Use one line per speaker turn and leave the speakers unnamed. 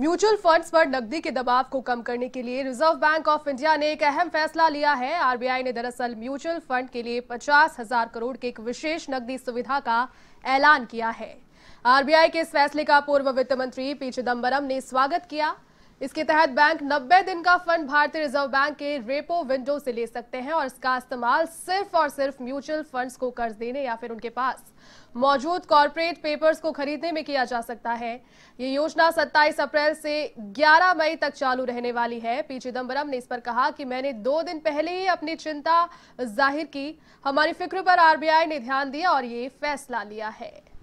mutual funds पर नकदी के दबाव को कम करने के लिए रिजर्व बैंक ऑफ इंडिया ने एक अहम फैसला लिया है आरबीआई ने दरअसल म्यूचुअल फंड के लिए पचास हजार करोड़ के एक विशेष नकदी सुविधा का ऐलान किया है आरबीआई के इस फैसले का पूर्व वित्त मंत्री पी चिदम्बरम ने स्वागत किया इसके तहत बैंक 90 दिन का फंड भारतीय रिजर्व बैंक के रेपो विंडो से ले सकते हैं और इसका इस्तेमाल सिर्फ और सिर्फ म्यूचुअल फंड्स को कर्ज देने या फिर उनके पास मौजूद कॉरपोरेट पेपर्स को खरीदने में किया जा सकता है ये योजना 27 अप्रैल से 11 मई तक चालू रहने वाली है पी चिदम्बरम ने इस पर कहा कि मैंने दो दिन पहले ही अपनी चिंता जाहिर की हमारी फिक्र पर आरबीआई ने ध्यान दिया और ये फैसला लिया है